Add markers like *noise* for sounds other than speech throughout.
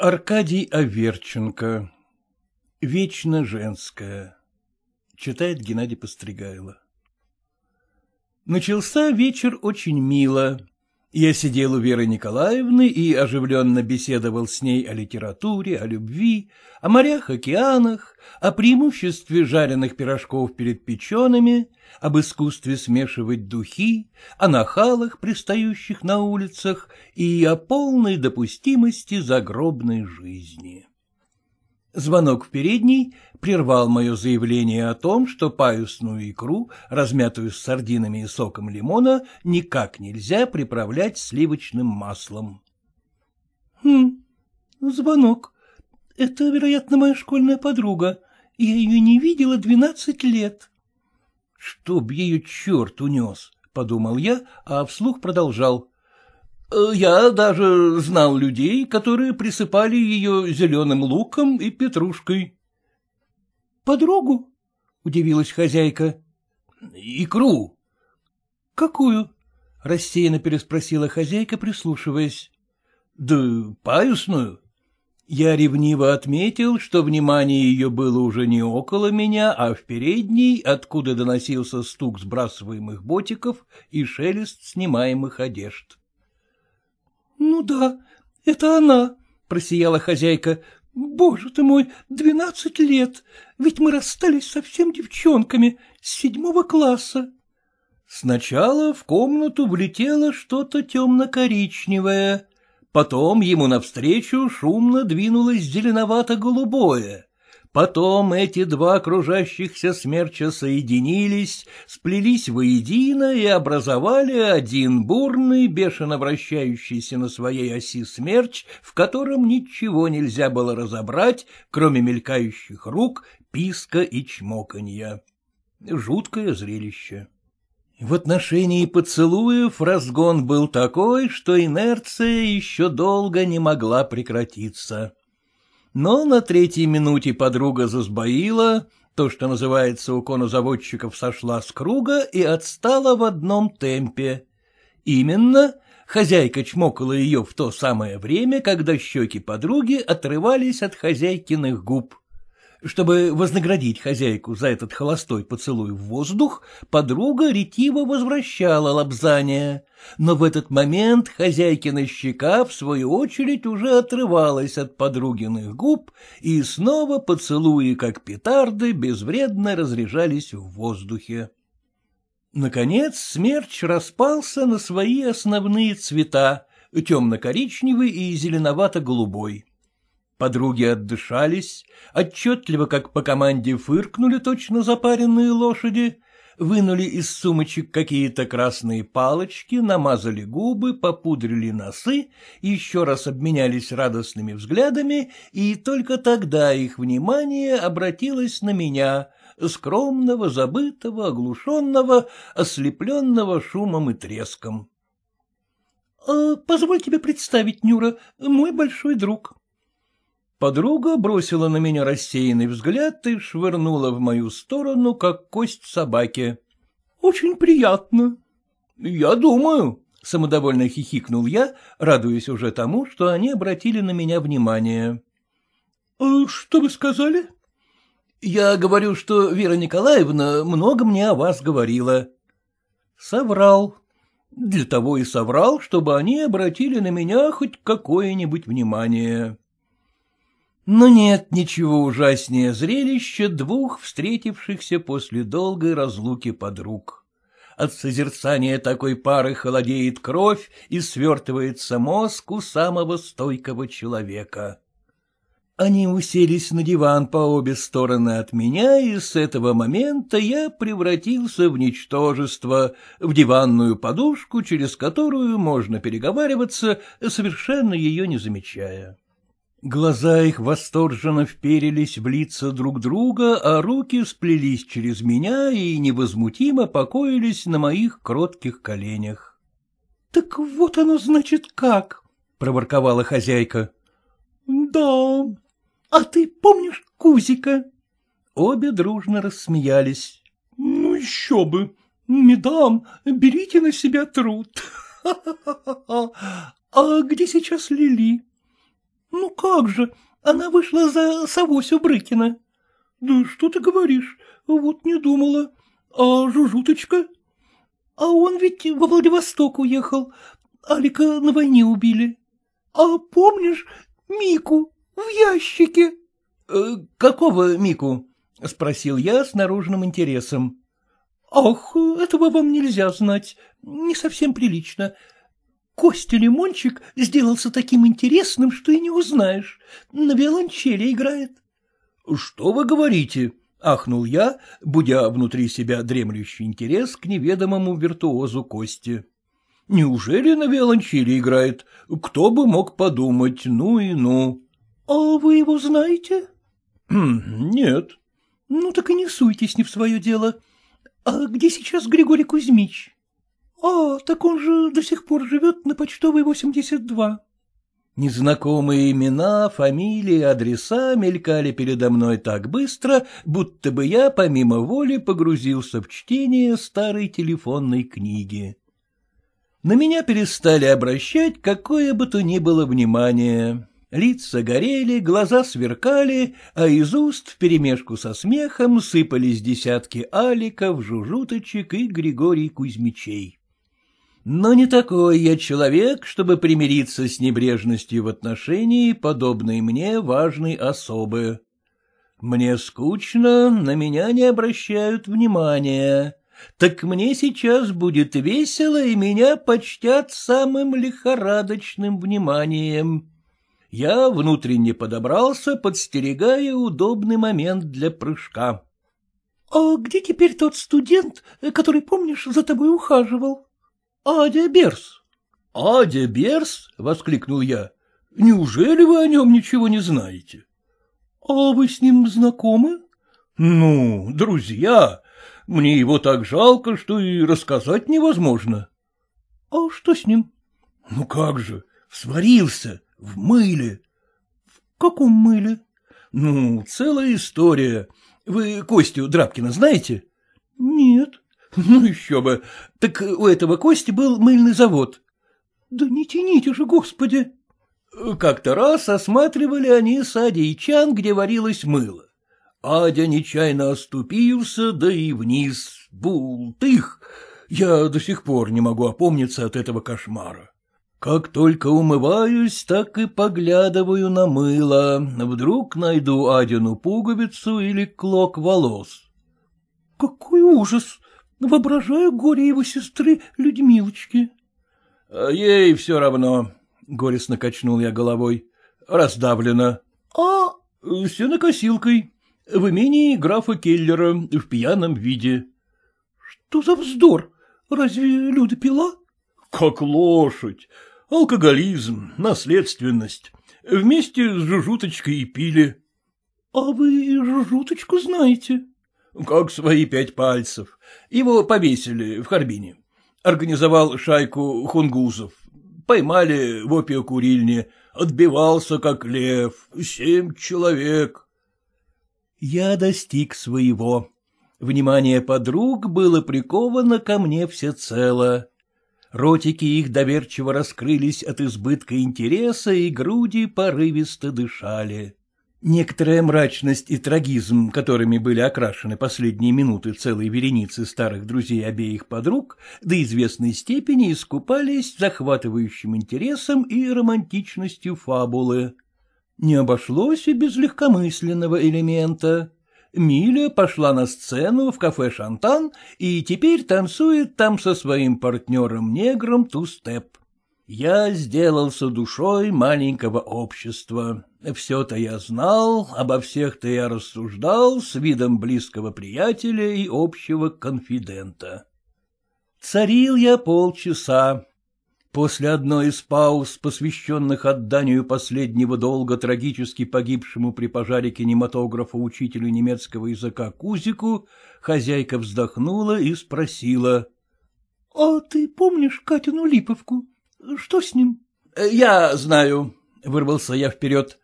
Аркадий Аверченко. Вечно женская. Читает Геннадий Постригайло. Начался вечер очень мило. Я сидел у Веры Николаевны и оживленно беседовал с ней о литературе, о любви, о морях, океанах, о преимуществе жареных пирожков перед печеными, об искусстве смешивать духи, о нахалах, пристающих на улицах, и о полной допустимости загробной жизни. Звонок в передний прервал мое заявление о том, что паюсную икру, размятую с сардинами и соком лимона, никак нельзя приправлять сливочным маслом. — Хм, звонок. Это, вероятно, моя школьная подруга. Я ее не видела двенадцать лет. — Чтоб ее черт унес, — подумал я, а вслух продолжал. Э, я даже знал людей, которые присыпали ее зеленым луком и петрушкой. — Подругу? — удивилась хозяйка. — Икру. — Какую? — рассеянно переспросила хозяйка, прислушиваясь. — Да паюсную. Я ревниво отметил, что внимание ее было уже не около меня, а в передней, откуда доносился стук сбрасываемых ботиков и шелест снимаемых одежд. Ну да, это она, — просияла хозяйка. Боже ты мой, двенадцать лет, ведь мы расстались совсем девчонками, с седьмого класса. Сначала в комнату влетело что-то темно-коричневое, потом ему навстречу шумно двинулось зеленовато-голубое. Потом эти два кружащихся смерча соединились, сплелись воедино и образовали один бурный, бешено вращающийся на своей оси смерч, в котором ничего нельзя было разобрать, кроме мелькающих рук, писка и чмоканья. Жуткое зрелище. В отношении поцелуев разгон был такой, что инерция еще долго не могла прекратиться но на третьей минуте подруга засбоила, то, что называется у конозаводчиков, сошла с круга и отстала в одном темпе. Именно хозяйка чмокала ее в то самое время, когда щеки подруги отрывались от хозяйкиных губ. Чтобы вознаградить хозяйку за этот холостой поцелуй в воздух, подруга ретиво возвращала лобзание, но в этот момент хозяйкина щека, в свою очередь, уже отрывалась от подругиных губ, и снова поцелуи, как петарды, безвредно разряжались в воздухе. Наконец смерч распался на свои основные цвета — темно-коричневый и зеленовато-голубой. Подруги отдышались, отчетливо, как по команде, фыркнули точно запаренные лошади, вынули из сумочек какие-то красные палочки, намазали губы, попудрили носы, еще раз обменялись радостными взглядами, и только тогда их внимание обратилось на меня, скромного, забытого, оглушенного, ослепленного шумом и треском. — а, Позволь тебе представить, Нюра, мой большой друг, Подруга бросила на меня рассеянный взгляд и швырнула в мою сторону, как кость собаки. — Очень приятно. — Я думаю, — самодовольно хихикнул я, радуясь уже тому, что они обратили на меня внимание. «Э, — Что вы сказали? — Я говорю, что Вера Николаевна много мне о вас говорила. Соврал. Для того и соврал, чтобы они обратили на меня хоть какое-нибудь внимание. Но нет ничего ужаснее зрелища двух встретившихся после долгой разлуки подруг. От созерцания такой пары холодеет кровь и свертывается мозг у самого стойкого человека. Они уселись на диван по обе стороны от меня, и с этого момента я превратился в ничтожество, в диванную подушку, через которую можно переговариваться, совершенно ее не замечая. Глаза их восторженно вперились в лица друг друга, а руки сплелись через меня и невозмутимо покоились на моих кротких коленях. — Так вот оно значит как, — проворковала хозяйка. — Да, а ты помнишь Кузика? Обе дружно рассмеялись. — Ну еще бы! Медам, берите на себя труд! *laughs* а где сейчас Лили? — Ну как же, она вышла за Савосю Брыкина. — Да что ты говоришь, вот не думала. А Жужуточка? — А он ведь во Владивосток уехал, Алика на войне убили. — А помнишь Мику в ящике? «Э, — Какого Мику? — спросил я с наружным интересом. — Ах, этого вам нельзя знать, не совсем прилично. — Костя Лимончик сделался таким интересным, что и не узнаешь. На виолончели играет. — Что вы говорите? — ахнул я, будя внутри себя дремлющий интерес к неведомому виртуозу Кости. — Неужели на виолончели играет? Кто бы мог подумать, ну и ну. — А вы его знаете? «Хм, — Нет. — Ну так и не суйтесь не в свое дело. А где сейчас Григорий Кузьмич? — А, так он же до сих пор живет на почтовой 82. Незнакомые имена, фамилии, адреса мелькали передо мной так быстро, будто бы я помимо воли погрузился в чтение старой телефонной книги. На меня перестали обращать какое бы то ни было внимание. Лица горели, глаза сверкали, а из уст вперемешку со смехом сыпались десятки аликов, жужуточек и Григорий Кузьмичей. Но не такой я человек, чтобы примириться с небрежностью в отношении, подобной мне важной особы. Мне скучно, на меня не обращают внимания. Так мне сейчас будет весело, и меня почтят самым лихорадочным вниманием. Я внутренне подобрался, подстерегая удобный момент для прыжка. — А где теперь тот студент, э, который, помнишь, за тобой ухаживал? Адя Берс. — Адя Берс? — воскликнул я. — Неужели вы о нем ничего не знаете? — А вы с ним знакомы? — Ну, друзья. Мне его так жалко, что и рассказать невозможно. — А что с ним? — Ну как же, сварился, в мыле. — В каком мыле? — Ну, целая история. Вы Костю Драбкина знаете? — Нет. Ну еще бы. Так у этого Кости был мыльный завод. Да не тяните же, господи. Как-то раз осматривали они Садя и Чан, где варилось мыло. Адя нечаянно оступился, да и вниз. Бултых! Я до сих пор не могу опомниться от этого кошмара. Как только умываюсь, так и поглядываю на мыло. Вдруг найду Адину пуговицу или клок волос. — Какой ужас! Воображаю горе его сестры Людмилочки. А — Ей все равно, — горестно качнул я головой. — Раздавлено. — А? — все Сенокосилкой. В имении графа Келлера в пьяном виде. — Что за вздор? Разве Люда пила? — Как лошадь. Алкоголизм, наследственность. Вместе с жужуточкой и пили. — А вы жужуточку знаете? — ну, как свои пять пальцев. Его повесили в Харбине. Организовал шайку хунгузов. Поймали в опиокурильне. Отбивался, как лев. Семь человек. Я достиг своего. Внимание подруг было приковано ко мне всецело. Ротики их доверчиво раскрылись от избытка интереса, и груди порывисто дышали. Некоторая мрачность и трагизм, которыми были окрашены последние минуты целой вереницы старых друзей обеих подруг, до известной степени искупались захватывающим интересом и романтичностью фабулы. Не обошлось и без легкомысленного элемента. Миля пошла на сцену в кафе «Шантан» и теперь танцует там со своим партнером-негром Тустеп. «Я сделался душой маленького общества». Все-то я знал, обо всех-то я рассуждал с видом близкого приятеля и общего конфидента. Царил я полчаса. После одной из пауз, посвященных отданию последнего долга трагически погибшему при пожаре кинематографа учителю немецкого языка Кузику, хозяйка вздохнула и спросила. — А ты помнишь Катину Липовку? Что с ним? «Э, — Я знаю, — вырвался я вперед.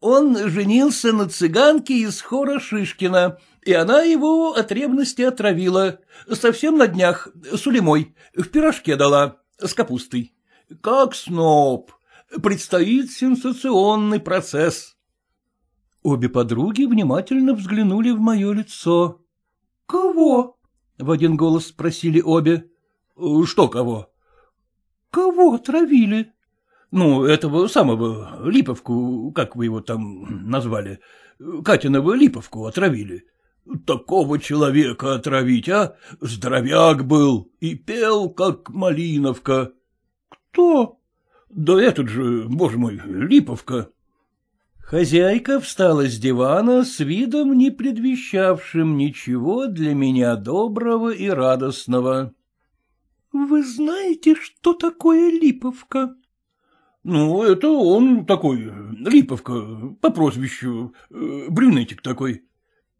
Он женился на цыганке из хора Шишкина, и она его от ревности отравила. Совсем на днях, с сулимой, в пирожке дала, с капустой. Как сноб! Предстоит сенсационный процесс. Обе подруги внимательно взглянули в мое лицо. — Кого? — в один голос спросили обе. — Что кого? — Кого отравили? Ну, этого самого Липовку, как вы его там назвали, Катиного Липовку отравили. Такого человека отравить, а? Здоровяк был и пел, как малиновка. Кто? Да этот же, боже мой, Липовка. Хозяйка встала с дивана с видом, не предвещавшим ничего для меня доброго и радостного. — Вы знаете, что такое липовка? Ну, это он такой, э, Липовка, по прозвищу, э, брюнетик такой.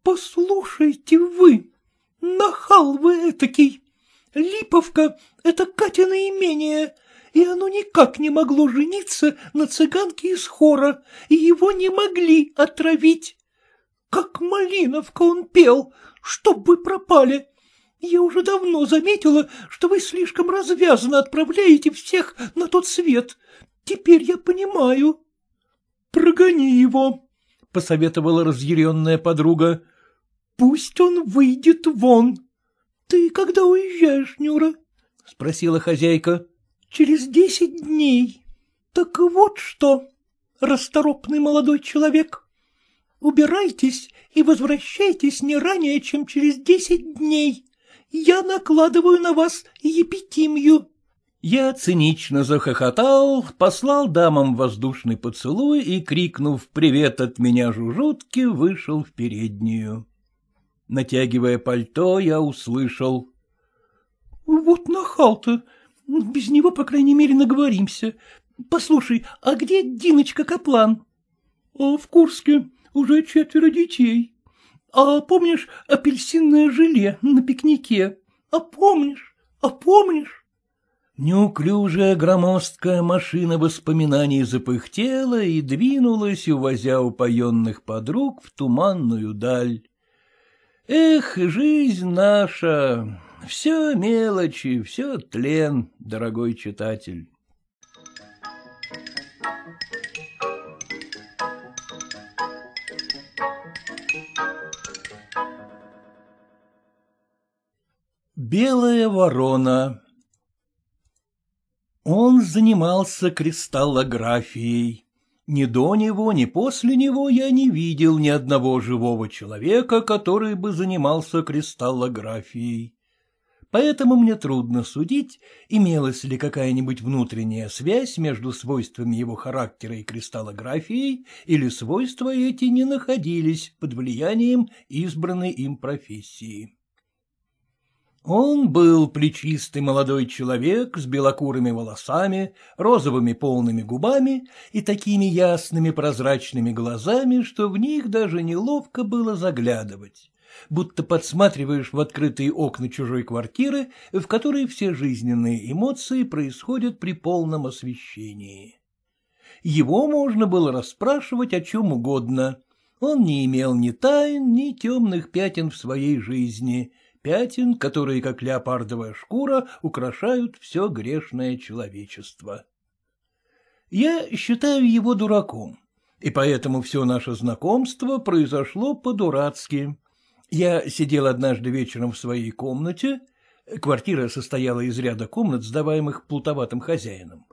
Послушайте вы, нахал вы этакий. Липовка — это Катина имение, и оно никак не могло жениться на цыганке из хора, и его не могли отравить. Как Малиновка он пел, чтоб вы пропали. Я уже давно заметила, что вы слишком развязно отправляете всех на тот свет. Теперь я понимаю. — Прогони его, — посоветовала разъяренная подруга. — Пусть он выйдет вон. — Ты когда уезжаешь, Нюра? — спросила хозяйка. — Через десять дней. — Так вот что, расторопный молодой человек, убирайтесь и возвращайтесь не ранее, чем через десять дней. Я накладываю на вас епитимью. Я цинично захохотал, послал дамам воздушный поцелуй и, крикнув «Привет от меня, жужутки!», вышел в переднюю. Натягивая пальто, я услышал. — Вот нахал-то! Без него, по крайней мере, наговоримся. Послушай, а где Диночка Каплан? «А — в Курске. Уже четверо детей. А помнишь апельсинное желе на пикнике? А помнишь? А помнишь? Неуклюжая громоздкая машина воспоминаний запыхтела и двинулась, увозя упоенных подруг в туманную даль. Эх, жизнь наша! Все мелочи, все тлен, дорогой читатель. Белая ворона он занимался кристаллографией. Ни до него, ни после него я не видел ни одного живого человека, который бы занимался кристаллографией. Поэтому мне трудно судить, имелась ли какая-нибудь внутренняя связь между свойствами его характера и кристаллографией, или свойства эти не находились под влиянием избранной им профессии. Он был плечистый молодой человек с белокурыми волосами, розовыми полными губами и такими ясными прозрачными глазами, что в них даже неловко было заглядывать, будто подсматриваешь в открытые окна чужой квартиры, в которой все жизненные эмоции происходят при полном освещении. Его можно было расспрашивать о чем угодно. Он не имел ни тайн, ни темных пятен в своей жизни — пятен, которые, как леопардовая шкура, украшают все грешное человечество. Я считаю его дураком, и поэтому все наше знакомство произошло по-дурацки. Я сидел однажды вечером в своей комнате, квартира состояла из ряда комнат, сдаваемых плутоватым хозяином.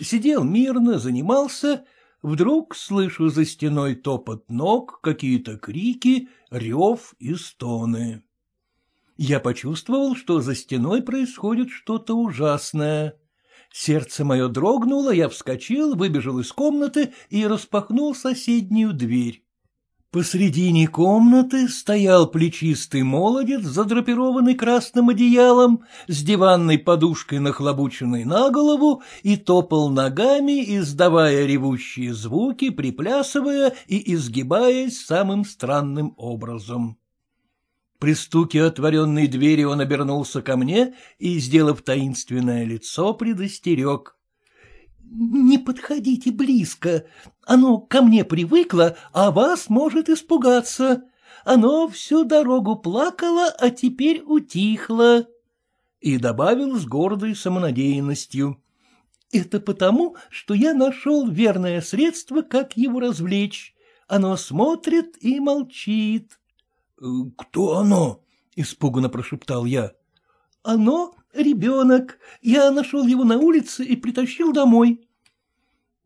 Сидел мирно, занимался, вдруг слышу за стеной топот ног, какие-то крики, рев и стоны. Я почувствовал, что за стеной происходит что-то ужасное. Сердце мое дрогнуло, я вскочил, выбежал из комнаты и распахнул соседнюю дверь. Посредине комнаты стоял плечистый молодец, задрапированный красным одеялом, с диванной подушкой нахлобученной на голову, и топал ногами, издавая ревущие звуки, приплясывая и изгибаясь самым странным образом. При стуке отворенной двери он обернулся ко мне и, сделав таинственное лицо, предостерег. — Не подходите близко. Оно ко мне привыкло, а вас может испугаться. Оно всю дорогу плакало, а теперь утихло. И добавил с гордой самонадеянностью. — Это потому, что я нашел верное средство, как его развлечь. Оно смотрит и молчит. — «Кто оно?» — испуганно прошептал я. «Оно — ребенок. Я нашел его на улице и притащил домой».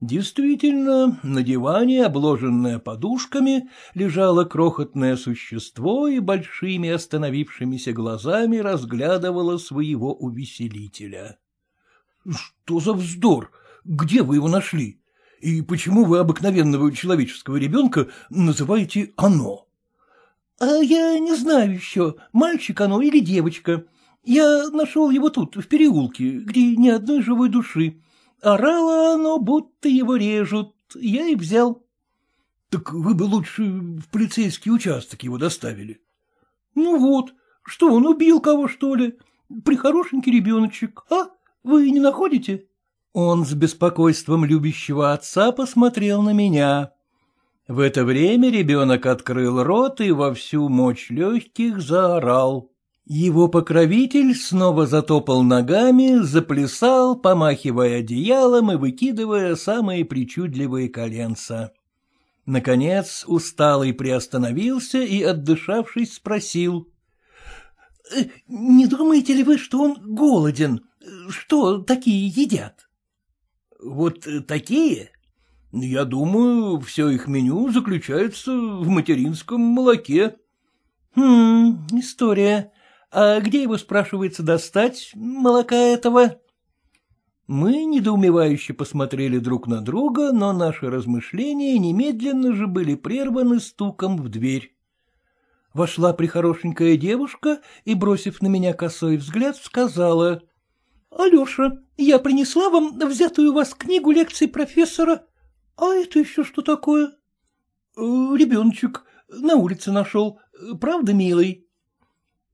Действительно, на диване, обложенное подушками, лежало крохотное существо и большими остановившимися глазами разглядывало своего увеселителя. — Что за вздор? Где вы его нашли? И почему вы обыкновенного человеческого ребенка называете «оно»? — А я не знаю еще, мальчик оно или девочка. Я нашел его тут, в переулке, где ни одной живой души. Орало оно, будто его режут. Я и взял. — Так вы бы лучше в полицейский участок его доставили. — Ну вот, что он убил кого, что ли? Прихорошенький ребеночек, а? Вы не находите? Он с беспокойством любящего отца посмотрел на меня. В это время ребенок открыл рот и во всю мощь легких заорал. Его покровитель снова затопал ногами, заплясал, помахивая одеялом и выкидывая самые причудливые коленца. Наконец усталый приостановился и, отдышавшись, спросил. «Э, — Не думаете ли вы, что он голоден? Что такие едят? — Вот э, такие? Я думаю, все их меню заключается в материнском молоке. — Хм, история. А где его, спрашивается, достать, молока этого? Мы недоумевающе посмотрели друг на друга, но наши размышления немедленно же были прерваны стуком в дверь. Вошла прихорошенькая девушка и, бросив на меня косой взгляд, сказала. — Алеша, я принесла вам взятую у вас книгу лекций профессора — А это еще что такое? Э, — Ребеночек. На улице нашел. Правда, милый?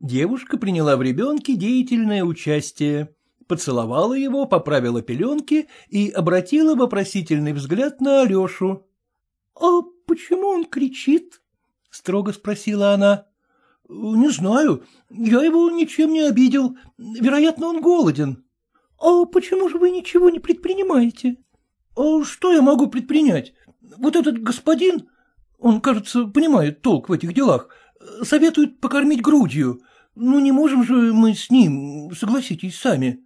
Девушка приняла в ребенке деятельное участие. Поцеловала его, поправила пеленки и обратила вопросительный взгляд на Алешу. — А почему он кричит? — строго спросила она. «Э, — Не знаю. Я его ничем не обидел. Вероятно, он голоден. — А почему же вы ничего не предпринимаете? — а что я могу предпринять? Вот этот господин, он, кажется, понимает толк в этих делах, советует покормить грудью. Ну, не можем же мы с ним, согласитесь сами.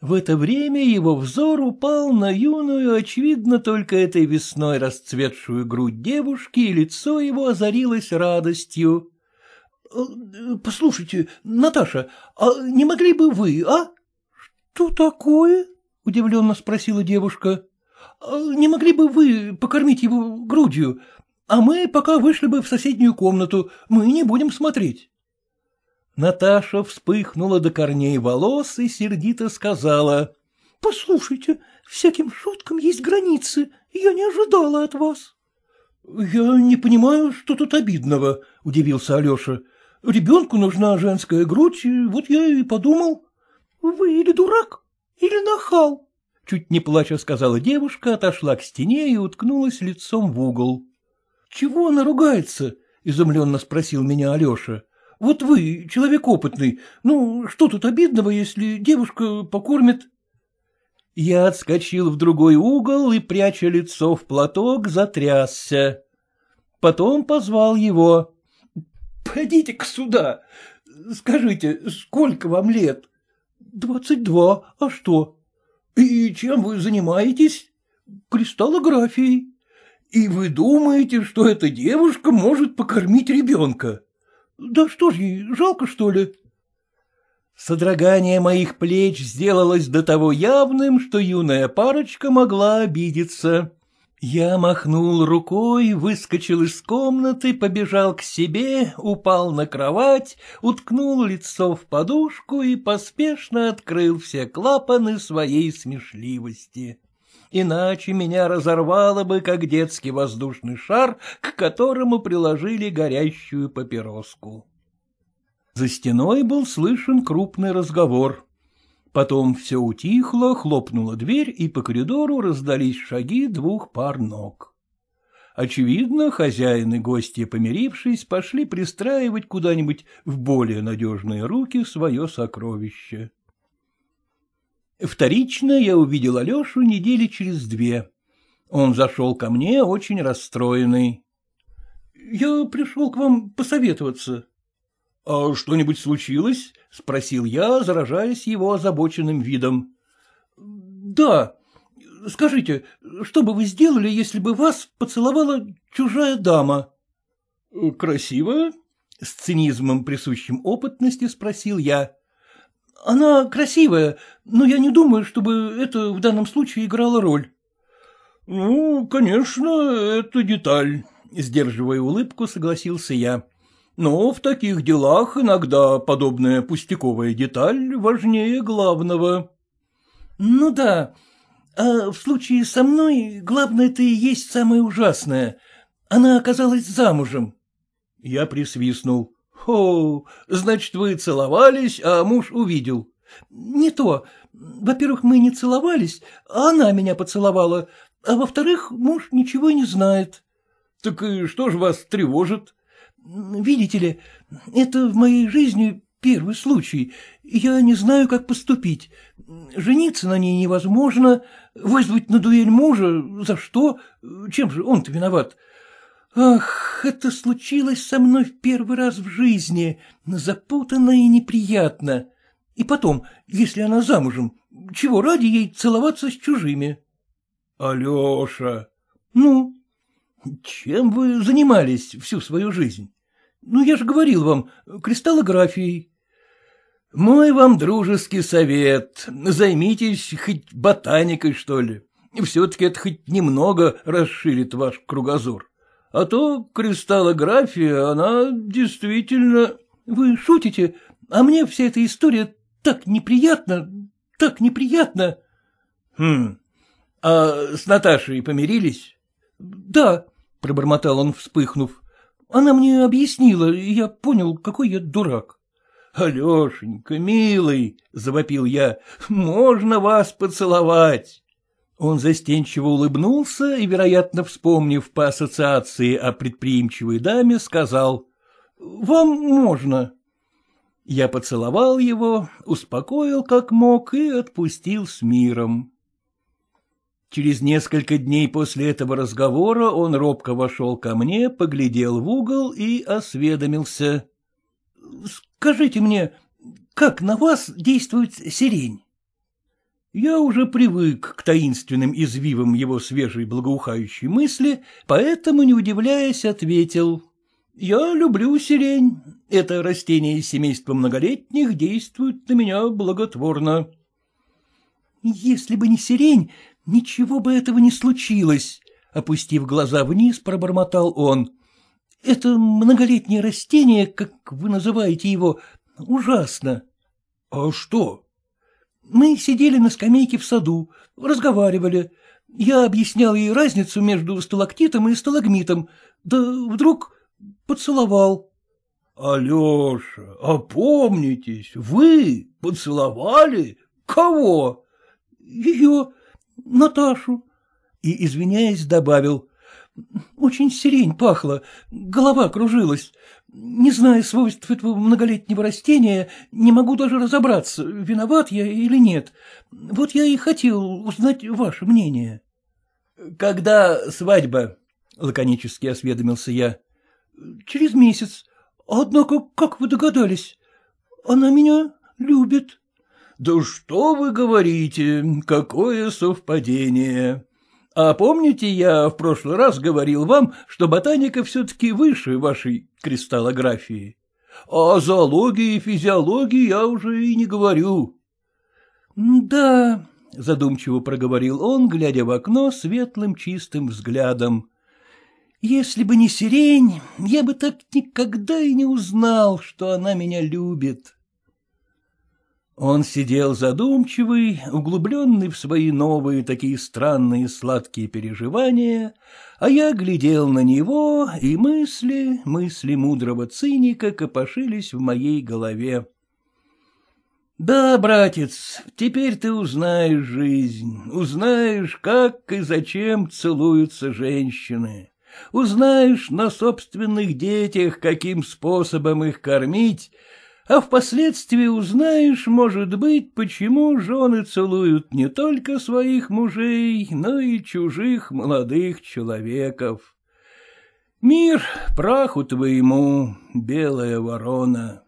В это время его взор упал на юную, очевидно, только этой весной расцветшую грудь девушки, и лицо его озарилось радостью. «Э, — Послушайте, Наташа, а не могли бы вы, а? — Что такое? — удивленно спросила девушка. А, не могли бы вы покормить его грудью, а мы пока вышли бы в соседнюю комнату, мы не будем смотреть. Наташа вспыхнула до корней волос и сердито сказала. — Послушайте, всяким шуткам есть границы, я не ожидала от вас. — Я не понимаю, что тут обидного, — удивился Алеша. — Ребенку нужна женская грудь, вот я и подумал. — Вы или дурак, или нахал, Чуть не плача сказала девушка, отошла к стене и уткнулась лицом в угол. — Чего она ругается? — изумленно спросил меня Алеша. — Вот вы, человек опытный, ну, что тут обидного, если девушка покормит? Я отскочил в другой угол и, пряча лицо в платок, затрясся. Потом позвал его. — Пойдите-ка сюда. Скажите, сколько вам лет? — Двадцать два. А что? — И чем вы занимаетесь? — Кристаллографией. — И вы думаете, что эта девушка может покормить ребенка? — Да что ж ей, жалко, что ли? Содрогание моих плеч сделалось до того явным, что юная парочка могла обидеться. Я махнул рукой, выскочил из комнаты, побежал к себе, упал на кровать, уткнул лицо в подушку и поспешно открыл все клапаны своей смешливости. Иначе меня разорвало бы, как детский воздушный шар, к которому приложили горящую папироску. За стеной был слышен крупный разговор — Потом все утихло, хлопнула дверь, и по коридору раздались шаги двух пар ног. Очевидно, хозяин и гости, помирившись, пошли пристраивать куда-нибудь в более надежные руки свое сокровище. Вторично я увидел Алешу недели через две. Он зашел ко мне, очень расстроенный. — Я пришел к вам посоветоваться. — А что-нибудь случилось? — спросил я, заражаясь его озабоченным видом. — Да. Скажите, что бы вы сделали, если бы вас поцеловала чужая дама? — Красивая? — с цинизмом, присущим опытности, спросил я. — Она красивая, но я не думаю, чтобы это в данном случае играло роль. — Ну, конечно, это деталь, — сдерживая улыбку, согласился я. Но в таких делах иногда подобная пустяковая деталь важнее главного. — Ну да, а в случае со мной главное-то и есть самое ужасное. Она оказалась замужем. Я присвистнул. — О, значит, вы целовались, а муж увидел. — Не то. Во-первых, мы не целовались, а она меня поцеловала. А во-вторых, муж ничего не знает. — Так и что же вас тревожит? Видите ли, это в моей жизни первый случай. Я не знаю, как поступить. Жениться на ней невозможно, вызвать на дуэль мужа, за что? Чем же он-то виноват? Ах, это случилось со мной в первый раз в жизни, запутанно и неприятно. И потом, если она замужем, чего ради ей целоваться с чужими? — Алеша! — Ну? — Чем вы занимались всю свою жизнь? Ну, я же говорил вам, кристаллографией. — Мой вам дружеский совет. Займитесь хоть ботаникой, что ли. Все-таки это хоть немного расширит ваш кругозор. А то кристаллография, она действительно... — Вы шутите, а мне вся эта история так неприятна, так неприятно. — Хм, а с Наташей помирились? Да, — пробормотал он, вспыхнув. Она мне объяснила, и я понял, какой я дурак. «Алешенька, милый!» — завопил я. «Можно вас поцеловать?» Он застенчиво улыбнулся и, вероятно, вспомнив по ассоциации о предприимчивой даме, сказал «Вам можно». Я поцеловал его, успокоил как мог и отпустил с миром. Через несколько дней после этого разговора он робко вошел ко мне, поглядел в угол и осведомился. — Скажите мне, как на вас действует сирень? Я уже привык к таинственным извивам его свежей благоухающей мысли, поэтому, не удивляясь, ответил. «Я люблю сирень. Это растение из семейства многолетних действует на меня благотворно». «Если бы не сирень, Ничего бы этого не случилось, — опустив глаза вниз, пробормотал он. — Это многолетнее растение, как вы называете его, ужасно. — А что? — Мы сидели на скамейке в саду, разговаривали. Я объяснял ей разницу между сталактитом и сталагмитом, да вдруг поцеловал. — Алеша, опомнитесь, вы поцеловали кого? — Ее... Наташу. И, извиняясь, добавил. Очень сирень пахла, голова кружилась. Не зная свойств этого многолетнего растения, не могу даже разобраться, виноват я или нет. Вот я и хотел узнать ваше мнение. — Когда свадьба? — лаконически осведомился я. — Через месяц. Однако, как вы догадались, она меня любит. Да что вы говорите, какое совпадение! А помните, я в прошлый раз говорил вам, что ботаника все-таки выше вашей кристаллографии? О зоологии и физиологии я уже и не говорю. — Да, — задумчиво проговорил он, глядя в окно светлым чистым взглядом. — Если бы не сирень, я бы так никогда и не узнал, что она меня любит. — он сидел задумчивый, углубленный в свои новые такие странные сладкие переживания, а я глядел на него, и мысли, мысли мудрого циника копошились в моей голове. «Да, братец, теперь ты узнаешь жизнь, узнаешь, как и зачем целуются женщины». Узнаешь на собственных детях, каким способом их кормить, а впоследствии узнаешь, может быть, почему жены целуют не только своих мужей, но и чужих молодых человеков. Мир праху твоему, белая ворона.